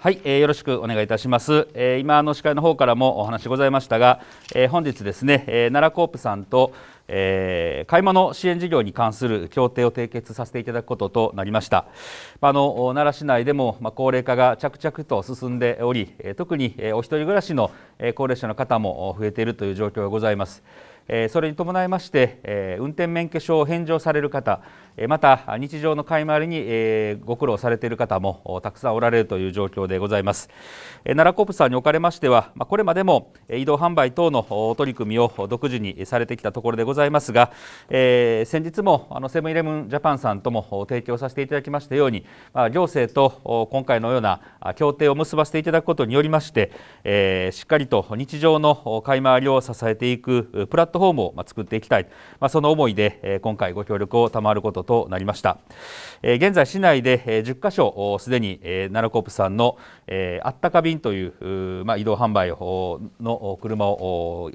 はい、えー、よろしくお願いいたします、えー、今の司会の方からもお話ございましたが、えー、本日ですね、えー、奈良コープさんと、えー、買い物支援事業に関する協定を締結させていただくこととなりました、あ、の奈良市内でも、ま高齢化が着々と進んでおり特にお一人暮らしの高齢者の方も増えているという状況がございますそれに伴いまして運転免許証を返上される方また日常の買い回りにご苦労されている方もたくさんおられるという状況でございます奈良コープさんにおかれましてはこれまでも移動販売等の取り組みを独自にされてきたところでございますが、え先日もあのセブンイレブンジャパンさんとも提供させていただきましたように、ま行政と今回のような協定を結ばせていただくことによりまして、えしっかりと日常の買い回りを支えていくプラットフォームを作っていきたい、まその思いで今回ご協力を賜ることとなりました、え現在市内で、え10箇所すでに、えナロコープさんの、えあったか便という、まあ、移動販売の車を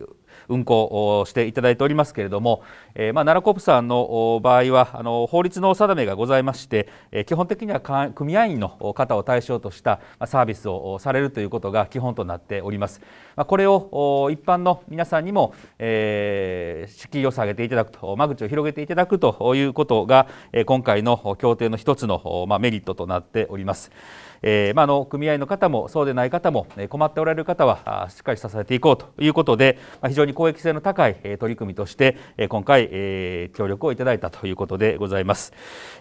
運行をしていただいておりますけれども、えー、まあ、奈良コープさんの場合はあの法律の定めがございまして、え基本的には組合員の方を対象としたサービスをされるということが基本となっております。まあ、これを一般の皆さんにも、えー、敷居を下げていただくと間口を広げていただくということが今回の協定の一つの、まあ、メリットとなっております。えー、まあの組合の方もそうでない方も困っておられる方はしっかり支えていこうということで、まあ、非常に公益性の高い取り組みとして今回、えー、協力をいただいたということでございます、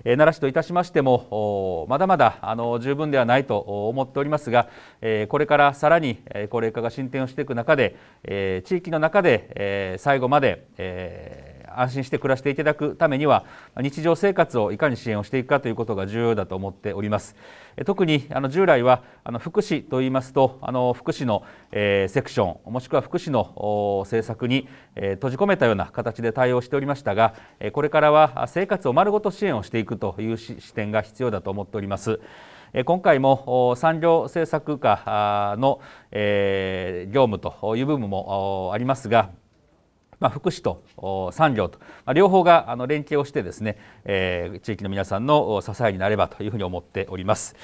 えー、奈良市といたしましてもまだまだあの十分ではないと思っておりますが、えこれからさらに高齢化が進展をしていく中で、え地域の中で、え最後まで、えー安心して暮らしていただくためには日常生活をいかに支援をしていくかということが重要だと思っております特にあの従来はあの福祉といいますとあの福祉の、えセクションもしくは福祉の政策に、え閉じ込めたような形で対応しておりましたが、えこれからは生活を丸ごと支援をしていくという視点が必要だと思っております今回も産業政策課の業務という部分もありますがまあ、福祉と産業と、まあ、両方があの連携をしてですね、えー、地域の皆さんの支えになればというふうに思っております。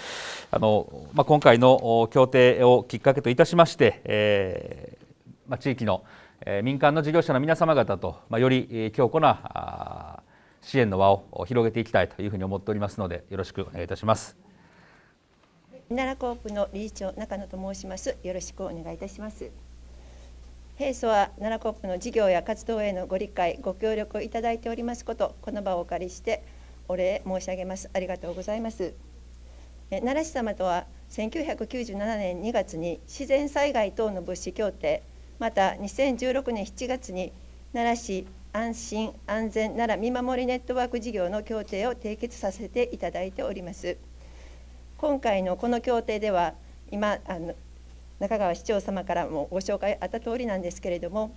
あのまあ、今回の協定をきっかけといたしまして、えー、まあ、地域の民間の事業者の皆様方と、まあ、より強固な支援の輪を広げていきたいというふうに思っておりますのでよろしくお願いいたします。奈良コープの理事長中野と申します。よろしくお願いいたします。平素は奈良コップの事業や活動へのご理解ご協力をいただいておりますことこの場をお借りしてお礼申し上げますありがとうございます奈良市様とは1997年2月に自然災害等の物資協定また2016年7月に奈良市安心安全奈良見守りネットワーク事業の協定を締結させていただいております今回のこの協定では今あの中川市長様からもご紹介あった通りなんですけれども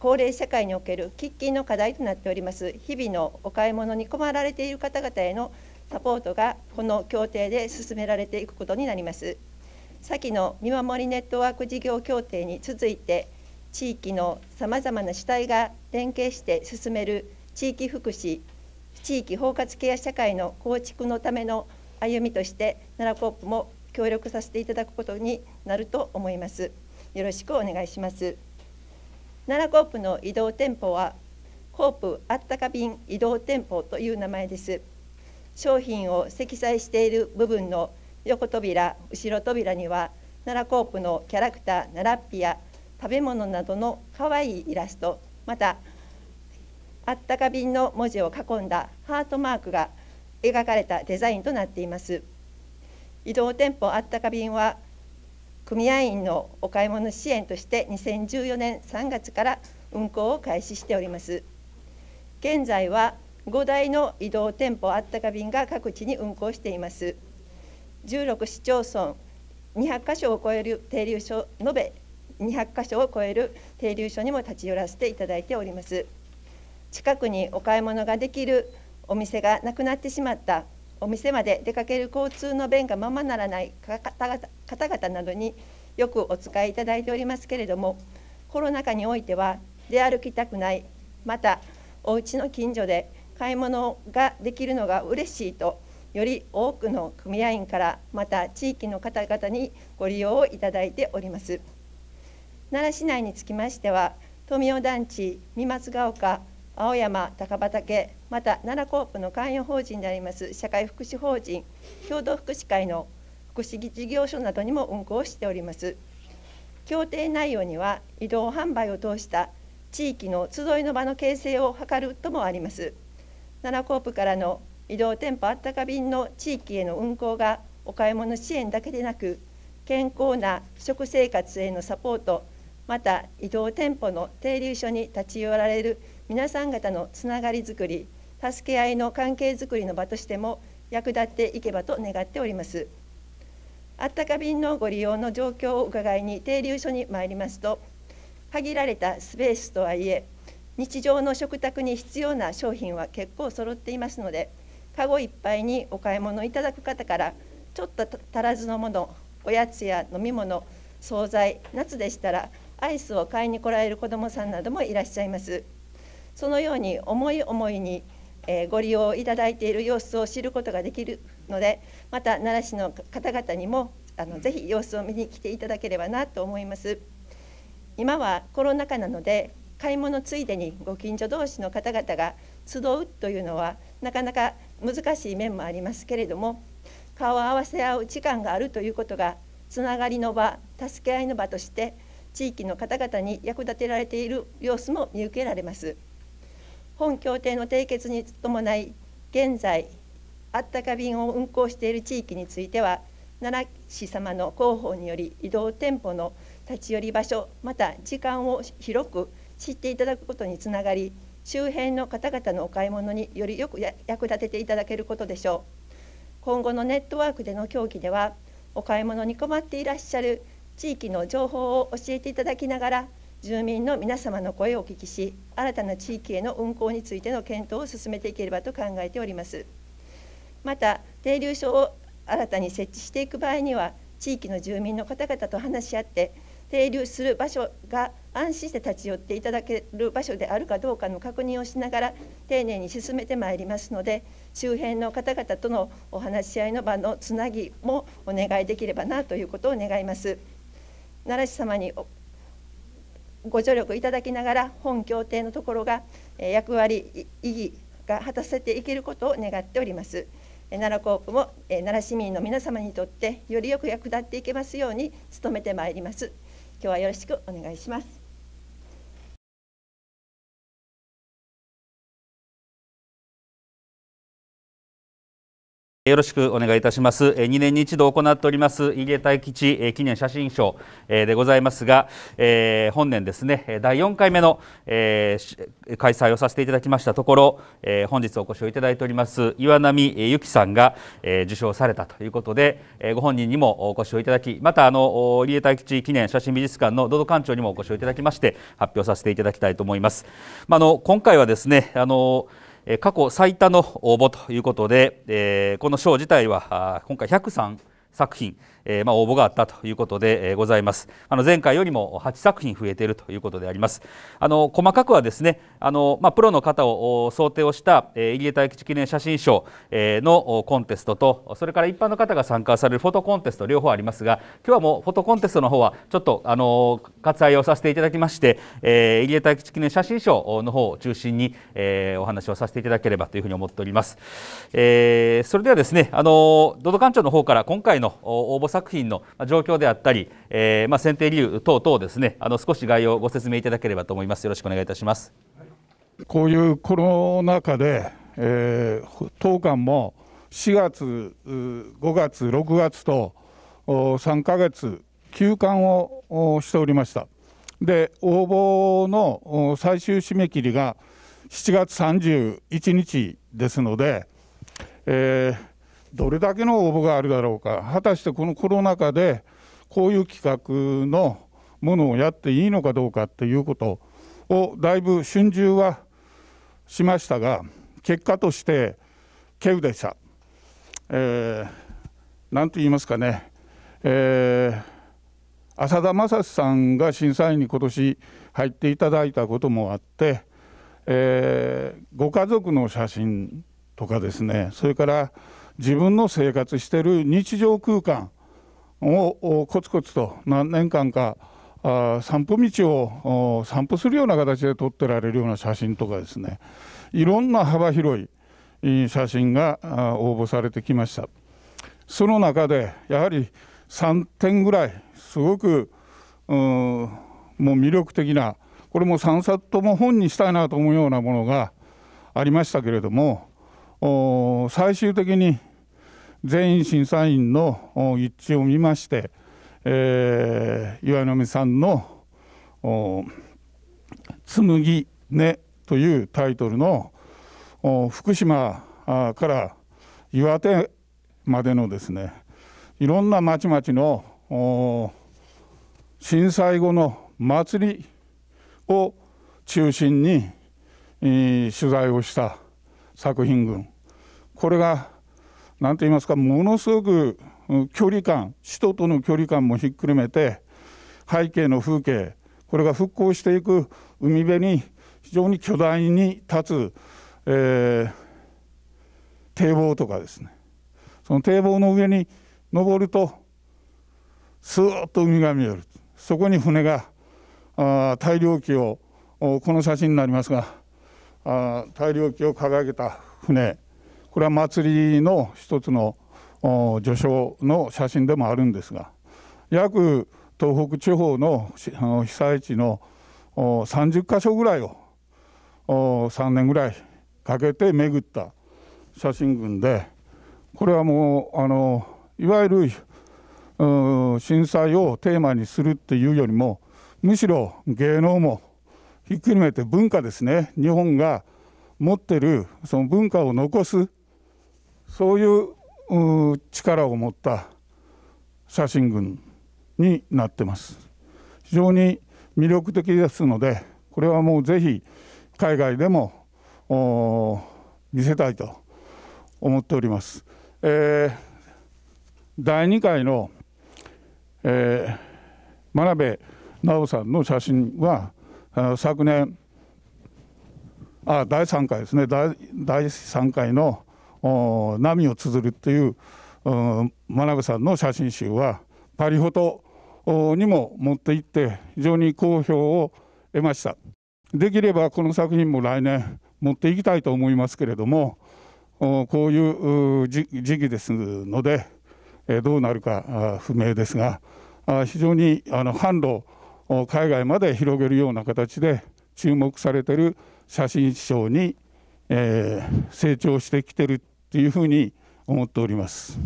高齢社会における喫緊の課題となっております日々のお買い物に困られている方々へのサポートがこの協定で進められていくことになります先の見守りネットワーク事業協定に続いて地域のさまざまな主体が連携して進める地域福祉地域包括ケア社会の構築のための歩みとして奈良コープも協力させていただくことになると思います。よろしくお願いします。奈良コープの移動店舗はコープあったか便移動店舗という名前です。商品を積載している部分の横扉、後ろ扉には奈良コープのキャラクター奈良っぴや食べ物などのかわいいイラスト、またあったか便の文字を囲んだハートマークが描かれたデザインとなっています。移動店舗あったか便は組合員のお買い物支援として2014年3月から運行を開始しております現在は5台の移動店舗あったか便が各地に運行しています16市町村200箇所を超える停留所延べ200箇所を超える停留所にも立ち寄らせていただいております近くにお買い物ができるお店がなくなってしまったお店まで出かける交通の便がままならない方々などによくお使いいただいておりますけれどもコロナ禍においては出歩きたくないまたお家の近所で買い物ができるのが嬉しいとより多くの組合員からまた地域の方々にご利用をいただいております奈良市内につきましては富雄団地三松ヶ丘青山高畑また奈良コープの関与法人であります社会福祉法人共同福祉会の福祉事業所などにも運行しております協定内容には移動販売を通した地域の集いの場の形成を図るともあります奈良コープからの移動店舗あったか便の地域への運行がお買い物支援だけでなく健康な食生活へのサポートまた移動店舗の停留所に立ち寄られる皆さん方のつながりづくり助け合いの関係づくりの場としても役立っていけばと願っておりますあったか便のご利用の状況を伺いに停留所に参りますと限られたスペースとはいえ日常の食卓に必要な商品は結構揃っていますのでかごいっぱいにお買い物いただく方からちょっと足らずのものおやつや飲み物惣菜夏でしたらアイスを買いに来られる子どもさんなどもいらっしゃいますそのように思い思いにえご利用いただいている様子を知ることができるのでまた奈良市の方々にもあのぜひ様子を見に来ていただければなと思います今はコロナ禍なので買い物ついでにご近所同士の方々が集うというのはなかなか難しい面もありますけれども顔を合わせ合う時間があるということがつながりの場助け合いの場として地域の方々に役立てられている様子も見受けられます。本協定の締結に伴い現在あったか便を運行している地域については奈良市様の広報により移動店舗の立ち寄り場所また時間を広く知っていただくことにつながり周辺の方々のお買い物によりよく役立てていただけることでしょう今後のネットワークでの協議ではお買い物に困っていらっしゃる地域の情報を教えていただきながら住民の皆様の声をお聞きし新たな地域への運行についての検討を進めていければと考えておりますまた停留所を新たに設置していく場合には地域の住民の方々と話し合って停留する場所が安心して立ち寄っていただける場所であるかどうかの確認をしながら丁寧に進めてまいりますので周辺の方々とのお話し合いの場のつなぎもお願いできればなということを願います。奈良市様にご助力いただきながら本協定のところが役割意義が果たせていけることを願っております奈良コープも奈良市民の皆様にとってよりよく役立っていけますように努めてまいります今日はよろしくお願いしますよろしくお願いいたします。2年に一度行っております入江大吉記念写真賞でございますが、本年ですね、第4回目の開催をさせていただきましたところ、本日お越しをいただいております岩波由紀さんが受賞されたということで、ご本人にもお越しをいただき、またあの入江大吉記念写真美術館の堂々館長にもお越しをいただきまして、発表させていただきたいと思います。まあの今回はですね、あの。過去最多の応募ということで、この賞自体は今回103作品えー、まあ、応募があったということで、えございますあの前回よりも8作品増えているということでありますあの細かくはですねあの、まあ、プロの方を想定をした、えー、入江大吉記念写真賞、えのコンテストとそれから一般の方が参加されるフォトコンテスト両方ありますが今日はもうフォトコンテストの方はちょっとあの割愛をさせていただきまして、えー、入江大吉記念写真賞の方を中心に、えー、お話をさせていただければというふうに思っております、えー、それではですねあの土ド館長の方から今回の応募作品の状況であったり、えー、まあ、選定理由等々ですねあの少し概要をご説明いただければと思いますよろしくお願いいたしますこういうコロナ禍で、えー、当館も4月5月6月と3か月休館をしておりましたで応募の最終締め切りが7月31日ですので、えーどれだけの応募があるだろうか、果たしてこのコロナ禍で、こういう企画のものをやっていいのかどうかっていうことを、だいぶ春秋はしましたが、結果として、稀有でした。えー、なんと言いますかね、えー、浅田正史さんが審査員に今年入っていただいたこともあって、えー、ご家族の写真とかですねそれから自分の生活してる日常空間をコツコツと何年間か散歩道を散歩するような形で撮ってられるような写真とかですねいろんな幅広い写真が応募されてきましたその中でやはり3点ぐらいすごくもう魅力的なこれも3冊とも本にしたいなと思うようなものがありましたけれども最終的に全員審査員の一致を見まして、えー、岩波さんの「紡ぎね」というタイトルの福島から岩手までのですねいろんな町々の震災後の祭りを中心に取材をした作品群これがなんて言いますか、ものすごく距離感、首都との距離感もひっくるめて、背景の風景、これが復興していく海辺に非常に巨大に立つ、えー、堤防とかですね、その堤防の上に登ると、すーっと海が見える、そこに船があ大量旗を、この写真になりますが、あ大量旗を掲げた船。これは祭りの一つの序章の写真でもあるんですが約東北地方の被災地の30か所ぐらいを3年ぐらいかけて巡った写真群でこれはもうあのいわゆる震災をテーマにするっていうよりもむしろ芸能もひっくるめて文化ですね日本が持ってるその文化を残すそういう力を持った写真群になってます非常に魅力的ですのでこれはもうぜひ海外でも見せたいと思っております、えー、第2回の、えー、真鍋直さんの写真は昨年あ第3回ですね第第3回の波を綴るという真鍋さんの写真集はパリほどにも持っていって非常に好評を得ましたできればこの作品も来年持っていきたいと思いますけれどもこういう時期ですのでどうなるか不明ですが非常に販路を海外まで広げるような形で注目されている写真賞に成長してきてるというふうに思っております。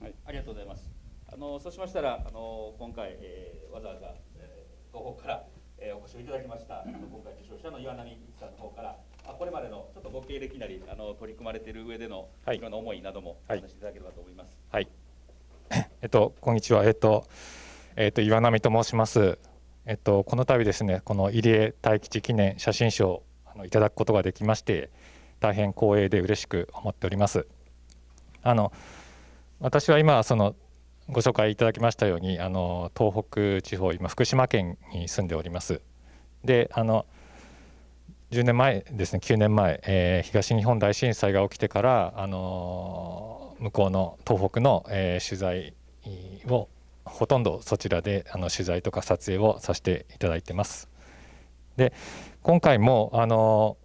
はい、ありがとうございます。あのそうしましたらあの今回、えー、わざわざ、えー、東北から、えー、お越しいただきました今回受賞者の岩波さんの方からあこれまでのちょっとご経歴なりあの取り組まれている上での、はい、ろんな思いなどもお話しいただければと思います。はい。えっとこんにちは。えっとえっと岩波と申します。えっとこの度ですねこの入江大吉記念写真賞あのいただくことができまして。大変光栄で嬉しく思っております。あの私は今そのご紹介いただきましたようにあの東北地方今福島県に住んでおります。であの10年前ですね9年前、えー、東日本大震災が起きてからあの向こうの東北の、えー、取材をほとんどそちらであの取材とか撮影をさせていただいてます。で今回もあの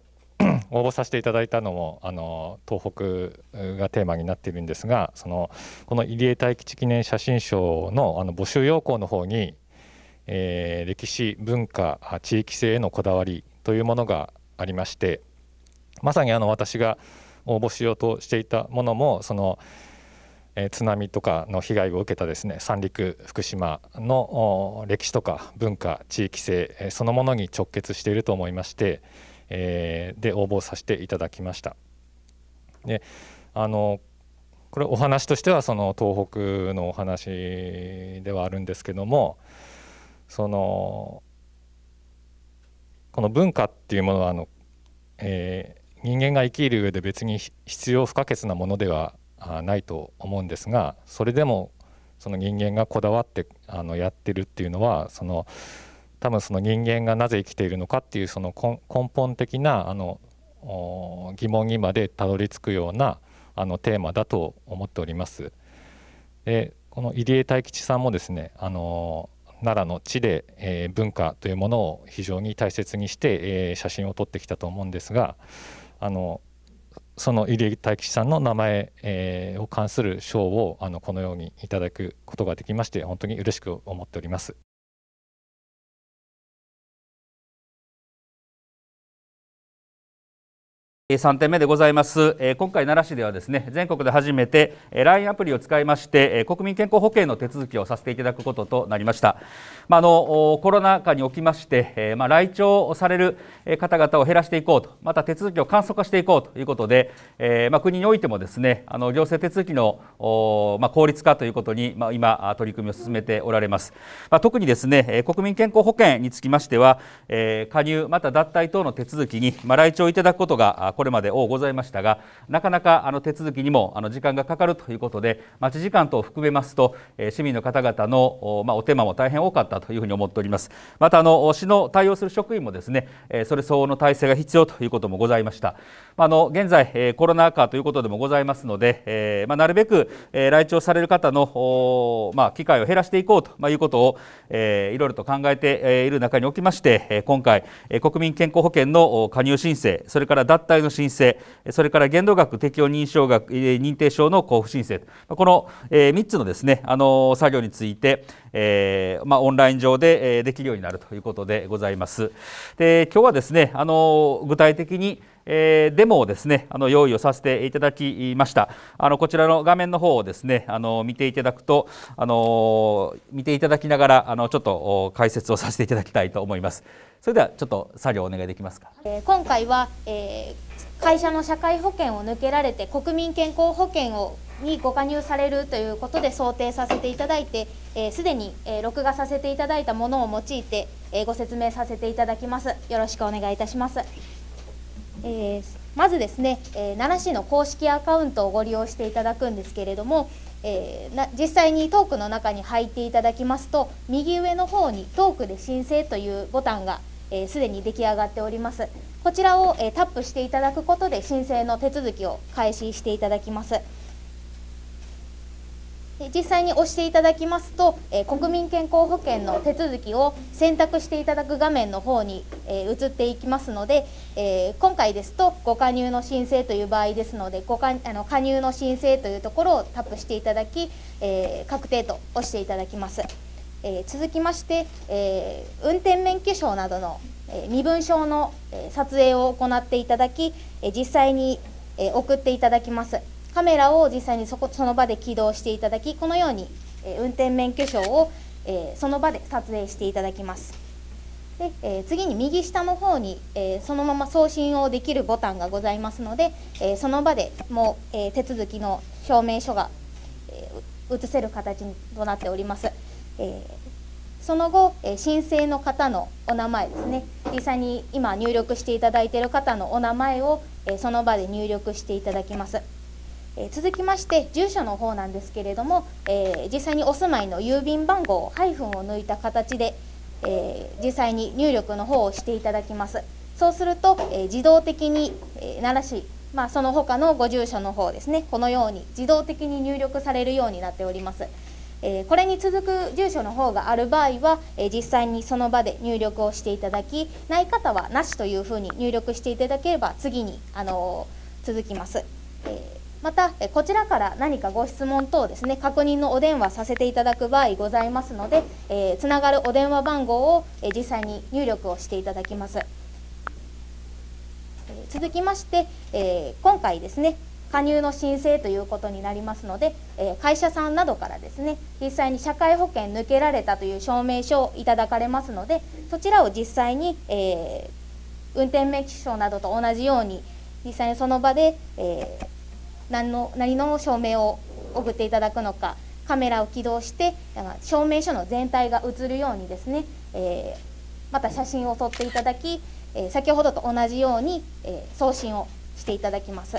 応募させていただいたのもあの東北がテーマになっているんですがそのこの入江大吉記念写真賞のあの募集要項の方に、えー、歴史文化地域性へのこだわりというものがありましてまさにあの私が応募しようとしていたものもその、えー、津波とかの被害を受けたですね三陸福島の歴史とか文化地域性そのものに直結していると思いまして。えー、で応募させていただきました。であのこれお話としてはその東北のお話ではあるんですけどもそのこの文化っていうものはあの、えー、人間が生きる上で別に必要不可欠なものではないと思うんですがそれでもその人間がこだわってあのやってるっていうのはその多分その人間がなぜ生きているのかっていうその根本的なあの疑問にまでたどり着くようなあのテーマだと思っております。でこの入江大吉さんもですねあの奈良の地で、えー、文化というものを非常に大切にして、えー、写真を撮ってきたと思うんですがあのその入江大吉さんの名前、えー、を関する賞をあのこのようにいただくことができまして本当に嬉しく思っております。3点目でございます、今回奈良市ではですね全国で初めて LINE アプリを使いまして国民健康保険の手続きをさせていただくこととなりました、まあ、あのコロナ禍におきまして、まあ、来庁される方々を減らしていこうとまた手続きを簡素化していこうということで、まあ、国においてもですねあの行政手続きの、効率化ということに、今取り組みを進めておられます、まあ、特にですね国民健康保険につきましては、加入また脱退等の手続きに、来庁いただくことがこれまでをございましたがなかなかあの手続きにもあの時間がかかるということで待ち時間等を含めますと、え市民の方々のお,、まお手間も大変多かったというふうに思っておりますまたあの市の対応する職員もですね、えそれ相応の体制が必要ということもございましたあの現在、えコロナ禍ということでもございますので、えまあ、なるべく、え来庁される方の、まあ、機会を減らしていこうと、まあ、いうことを、えー、いろいろと考えている中におきまして今回国民健康保険の加入申請それから脱退のの申請それから限度額適用認証額認定証の交付申請この3つのですねあの作業について、えー、まあ、オンライン上でできるようになるということでございます。で今日はですねあの具体的にえー、デモをですねあの用意をさせていただきましたあのこちらの画面の方をですねあの見ていただくとあの見ていただきながらあのちょっと解説をさせていただきたいと思いますそれではちょっと作業をお願いできますか、え今回は、えー、会社の社会保険を抜けられて国民健康保険をにご加入されるということで想定させていただいて、えー、すでに、えー、録画させていただいたものを用いて、えー、ご説明させていただきます。よろしくお願いいたします。えー、まずですね、えー、奈良市の公式アカウントをご利用していただくんですけれども、えー、実際にトークの中に入っていただきますと右上の方に「トークで申請」というボタンがすで、えー、に出来上がっておりますこちらを、えー、タップしていただくことで申請の手続きを開始していただきます。実際に押していただきますと、え国民健康保険の手続きを選択していただく画面の方に、え移っていきますので、え今回ですとご加入の申請という場合ですのでごかあの加入の申請というところをタップしていただき、え確定と押していただきます、え続きまして、え運転免許証などの、え身分証の、え撮影を行っていただき、え実際に、え送っていただきますカメラを実際にそこその場で起動していただきこのように、え運転免許証を、えその場で撮影していただきますで、え次に右下の方に、えそのまま送信をできるボタンがございますので、えその場でもう、え手続きの証明書が、え移せる形となっております、えその後、え申請の方のお名前ですね実際に今入力していただいている方のお名前を、えその場で入力していただきますえ続きまして住所の方なんですけれども、え実際にお住まいの郵便番号ハイフンを抜いた形で、え実際に入力の方をしていただきますそうすると、え自動的に、え奈良市まあ、その他のご住所の方ですねこのように自動的に入力されるようになっております、えこれに続く住所の方がある場合は、え実際にその場で入力をしていただきない方はなしというふうに入力していただければ次に、あの続きます、えまたこちらから何かご質問等ですね確認のお電話させていただく場合ございますので、えー、つながるお電話番号を、えー、実際に入力をしていただきます、えー、続きまして、えー、今回ですね加入の申請ということになりますので、えー、会社さんなどからですね実際に社会保険抜けられたという証明書をいただかれますのでそちらを実際に、えー、運転免許証などと同じように実際にその場で、えー、何の何の証明を送っていただくのかカメラを起動して証明書の全体が映るようにですね、えー、また写真を撮っていただき、えー、先ほどと同じように、えー、送信をしていただきます。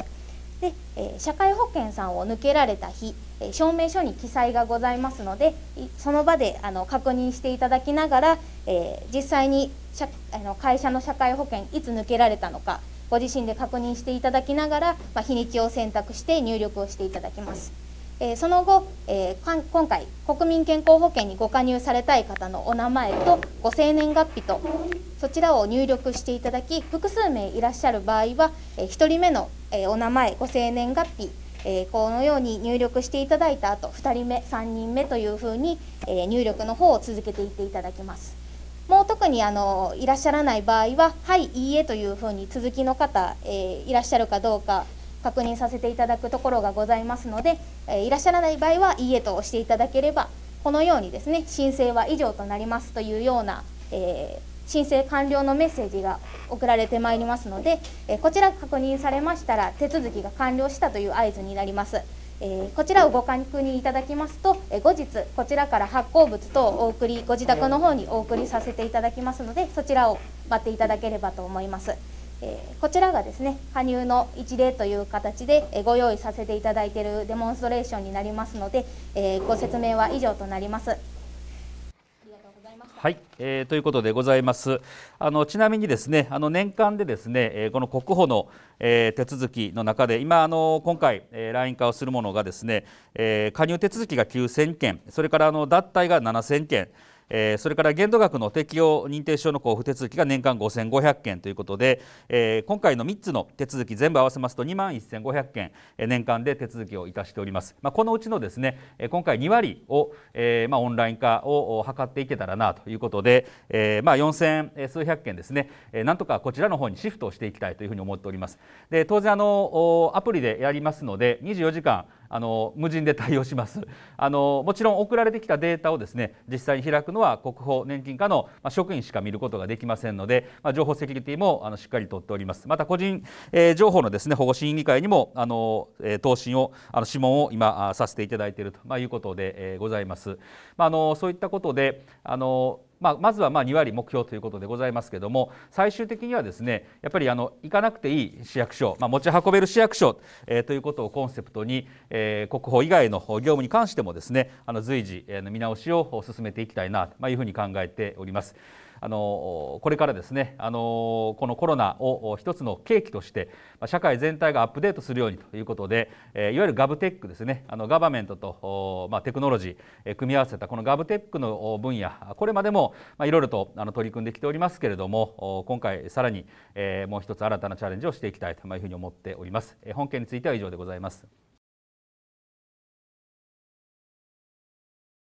で、え社会保険さんを抜けられた日、え証明書に記載がございますのでその場であの確認していただきながら、え実際にあの会社の社会保険いつ抜けられたのかご自身で確認していただきながら、まあ、日にちを選択して入力をしていただきます。えー、その後、えー、今回国民健康保険にご加入されたい方のお名前とご生年月日とそちらを入力していただき複数名いらっしゃる場合は、えー、1人目の、えお名前ご生年月日、えこのように入力していただいた後2人目3人目というふうに、え入力の方を続けていっていただきます。もう特にあのいらっしゃらない場合は「はいいいえ」というふうに続きの方、えー、いらっしゃるかどうか確認させていただくところがございますので、えー、いらっしゃらない場合は「いいえ」と押していただければこのようにですね申請は以上となりますというような、えー、申請完了のメッセージが送られてまいりますので、えこちら確認されましたら手続きが完了したという合図になります。えー、こちらをご確認いただきますと、えー、後日こちらから発行物等お送りご自宅の方にお送りさせていただきますのでそちらを待っていただければと思います、えー、こちらがですね加入の一例という形で、えご用意させていただいているデモンストレーションになりますので、えご説明は以上となりますました。はい、えー、ということでございます。あのちなみにですね、あの年間でですね、えー、この国保の、えー、手続きの中で今あの今回、えー、ライン化をするものがですね、えー、加入手続きが9000件、それからあの脱退が7000件。えー、それから限度額の適用認定証の交付手続きが年間5500件ということで、えー、今回の3つの手続き全部合わせますと2万1500件、えー、年間で手続きをいたしております、まあ、このうちのですね今回2割を、えーまあ、オンライン化を図っていけたらなということで、えーまあ、4000数百件ですね、えー、なんとかこちらの方にシフトをしていきたいというふうに思っておりますで当然あのアプリでやりますので24時間あの無人で対応します あのもちろん送られてきたデータをですね実際に開くのは国保年金課の職員しか見ることができませんので、まあ、情報セキュリティもあのしっかりとっておりますまた個人、えー、情報のですね保護審議会にもあの、えー、答申をあの諮問を今させていただいていると、まあ、いうことで、えー、ございます、まあ、あのそういったことであのまあ、まずはま2割目標ということでございますけれども最終的にはですねやっぱりあの行かなくていい市役所、まあ、持ち運べる市役所、えー、ということをコンセプトに、えー、国保以外の業務に関してもですねあの随時、見直しを進めていきたいなというふうに考えております。あのこれからですねあのこのコロナを一つの契機として社会全体がアップデートするようにということで、えいわゆるガブテックですねあのガバメントと、まあ、テクノロジー、え組み合わせたこのガブテックの分野これまでもいろいろとあの取り組んできておりますけれども今回さらに、えもう一つ新たなチャレンジをしていきたいというふうに思っております。本件については以上でございます。